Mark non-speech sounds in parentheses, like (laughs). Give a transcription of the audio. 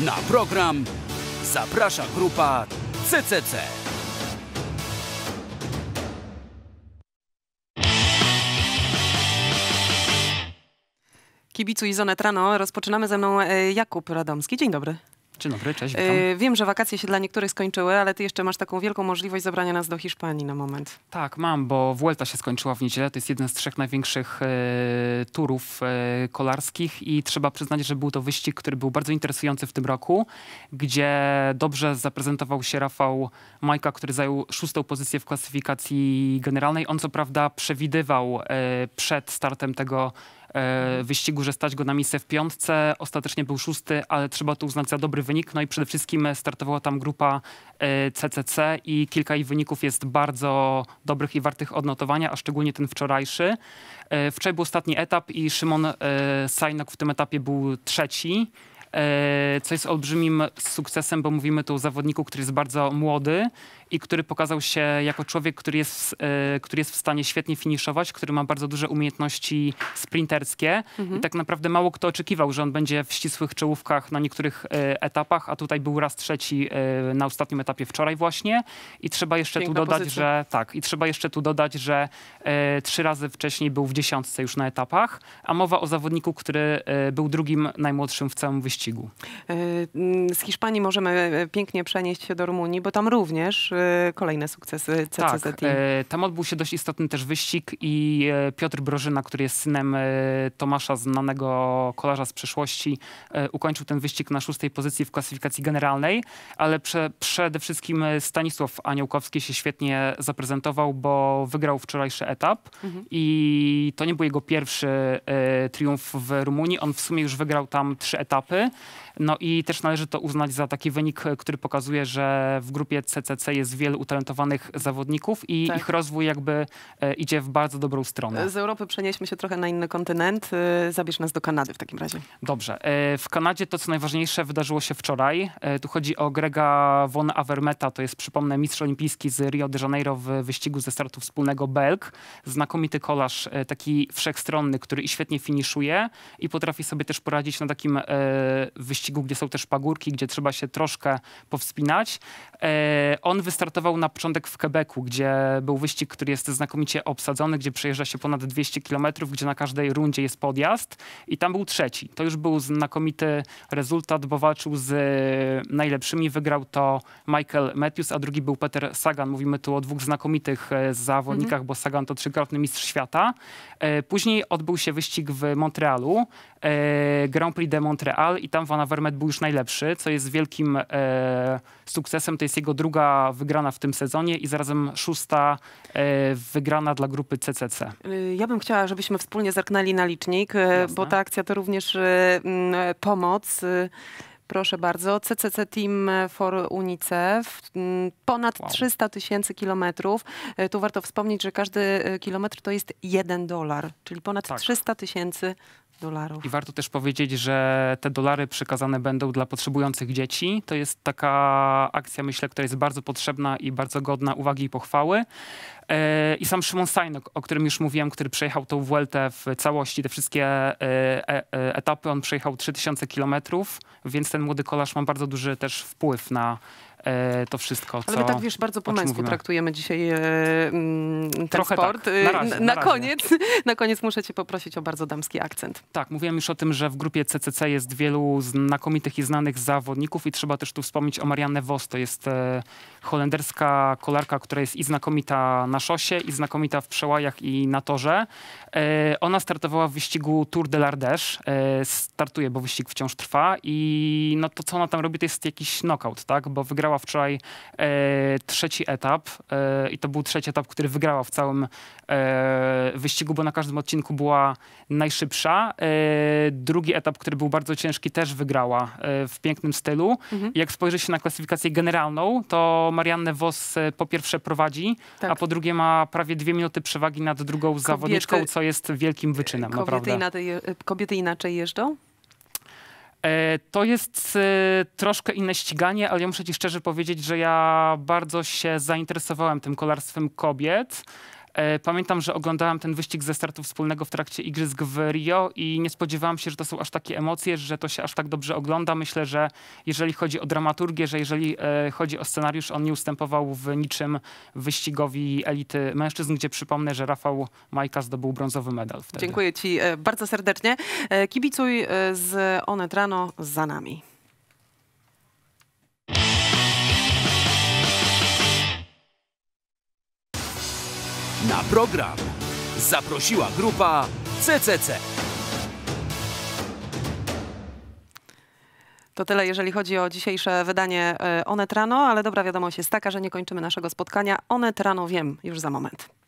Na program zaprasza grupa CCC. Kibicu i Zonet Rano rozpoczynamy ze mną e, Jakub Radomski. Dzień dobry. Dzień dobry, cześć, e, witam. wiem, że wakacje się dla niektórych skończyły, ale ty jeszcze masz taką wielką możliwość zabrania nas do Hiszpanii na moment. Tak, mam, bo Vuelta się skończyła w niedzielę. To jest jeden z trzech największych e, turów e, kolarskich i trzeba przyznać, że był to wyścig, który był bardzo interesujący w tym roku, gdzie dobrze zaprezentował się Rafał Majka, który zajął szóstą pozycję w klasyfikacji generalnej. On co prawda przewidywał e, przed startem tego E, wyścigu, że stać go na miejsce w piątce. Ostatecznie był szósty, ale trzeba to uznać za dobry wynik. No i przede wszystkim startowała tam grupa CCC e, i kilka ich wyników jest bardzo dobrych i wartych odnotowania, a szczególnie ten wczorajszy. E, wczoraj był ostatni etap i Szymon Sajnok w tym etapie był trzeci co jest olbrzymim sukcesem, bo mówimy tu o zawodniku, który jest bardzo młody i który pokazał się jako człowiek, który jest, e, który jest w stanie świetnie finiszować, który ma bardzo duże umiejętności sprinterskie mhm. i tak naprawdę mało kto oczekiwał, że on będzie w ścisłych czołówkach na niektórych e, etapach, a tutaj był raz trzeci e, na ostatnim etapie wczoraj właśnie i trzeba jeszcze Piękna tu dodać, pozycja. że tak, i trzeba jeszcze tu dodać, że trzy razy wcześniej był w dziesiątce już na etapach, a mowa o zawodniku, który był drugim najmłodszym w całym wyścigu. Z Hiszpanii możemy pięknie przenieść się do Rumunii, bo tam również kolejne sukcesy CCZ. Tak, e, tam odbył się dość istotny też wyścig i e, Piotr Brożyna, który jest synem e, Tomasza, znanego kolarza z przeszłości, ukończył ten wyścig na szóstej pozycji w klasyfikacji generalnej, ale prze, przede wszystkim Stanisław Aniołkowski się świetnie zaprezentował, bo wygrał wczorajszy etap mhm. i to nie był jego pierwszy triumf w Rumunii. On w sumie już wygrał tam trzy etapy. No i też należy to uznać za taki wynik, który pokazuje, że w grupie CCC jest wielu utalentowanych zawodników i tak. ich rozwój jakby e, idzie w bardzo dobrą stronę. Z Europy przenieśmy się trochę na inny kontynent. E, zabierz nas do Kanady w takim razie. Dobrze. E, w Kanadzie to, co najważniejsze, wydarzyło się wczoraj. Tu chodzi o Grega von Avermeta, to jest, przypomnę, mistrz olimpijski z Rio de Janeiro w wyścigu ze startu wspólnego Belk, Znakomity kolarz, taki wszechstronny, który i świetnie finiszuje i potrafi sobie też poradzić na takim wyścigu gdzie są też pagórki, gdzie trzeba się troszkę powspinać. E, on wystartował na początek w Quebecu, gdzie był wyścig, który jest znakomicie obsadzony, gdzie przejeżdża się ponad 200 km, gdzie na każdej rundzie jest podjazd i tam był trzeci. To już był znakomity rezultat, bo walczył z najlepszymi. Wygrał to Michael Matthews, a drugi był Peter Sagan. Mówimy tu o dwóch znakomitych e, zawodnikach, mm -hmm. bo Sagan to trzykrotny mistrz świata. E, później odbył się wyścig w Montrealu, Grand Prix de Montreal i tam Van Vermette był już najlepszy, co jest wielkim e, sukcesem. To jest jego druga wygrana w tym sezonie i zarazem szósta e, wygrana dla grupy CCC. Y, ja bym chciała, żebyśmy wspólnie zerknęli na licznik, y, Jasne. bo ta akcja to również y, mm, pomoc. Proszę bardzo, CCC Team for UNICEF, mm, ponad wow. 300 tysięcy kilometrów. Tu warto wspomnieć, że każdy kilometr to jest jeden dolar, czyli ponad tak. 300 tysięcy dolarów. I warto też powiedzieć, że te dolary przekazane będą dla potrzebujących dzieci. To jest taka akcja, myślę, która jest bardzo potrzebna i bardzo godna uwagi i pochwały. E, I sam Szymon Sajnok, o którym już mówiłem, który przejechał tą Vueltę w całości, te wszystkie e, e, etapy, on przejechał 3000 kilometrów, więc ten młody kolarz ma bardzo duży też wpływ na E, to wszystko, co my tak, wiesz, bardzo po męsku traktujemy dzisiaj e, mm, ten Trochę sport. Tak. Na, y, razie, na, na, na koniec, (laughs) na koniec muszę cię poprosić o bardzo damski akcent. Tak, mówiłem już o tym, że w grupie CCC jest wielu znakomitych i znanych zawodników i trzeba też tu wspomnieć o Marianne Vos. To jest e, holenderska kolarka, która jest i znakomita na szosie, i znakomita w przełajach i na torze. E, ona startowała w wyścigu Tour de l'Ardèche. E, startuje, bo wyścig wciąż trwa i no to, co ona tam robi, to jest jakiś knockout, tak? Bo wygrała wygrała wczoraj e, trzeci etap e, i to był trzeci etap, który wygrała w całym e, wyścigu, bo na każdym odcinku była najszybsza. E, drugi etap, który był bardzo ciężki, też wygrała e, w pięknym stylu. Mhm. Jak spojrzy się na klasyfikację generalną, to Marianne Vos e, po pierwsze prowadzi, tak. a po drugie ma prawie dwie minuty przewagi nad drugą kobiety, zawodniczką, co jest wielkim wyczynem. Kobiety, naprawdę. Inaczej, kobiety inaczej jeżdżą? E, to jest e, troszkę inne ściganie, ale ja muszę ci szczerze powiedzieć, że ja bardzo się zainteresowałem tym kolarstwem kobiet. E, pamiętam, że oglądałem ten wyścig ze startu wspólnego w trakcie igrzysk w Rio i nie spodziewałam się, że to są aż takie emocje, że to się aż tak dobrze ogląda. Myślę, że jeżeli chodzi o dramaturgię, że jeżeli e, chodzi o scenariusz, on nie ustępował w niczym wyścigowi elity mężczyzn, gdzie przypomnę, że Rafał Majka zdobył brązowy medal wtedy. Dziękuję ci e, bardzo serdecznie. Kibicuj z Onet Rano za nami. Na program zaprosiła grupa CCC. To tyle, jeżeli chodzi o dzisiejsze wydanie e, Onet Rano, ale dobra wiadomość jest taka, że nie kończymy naszego spotkania. Onet Rano wiem już za moment.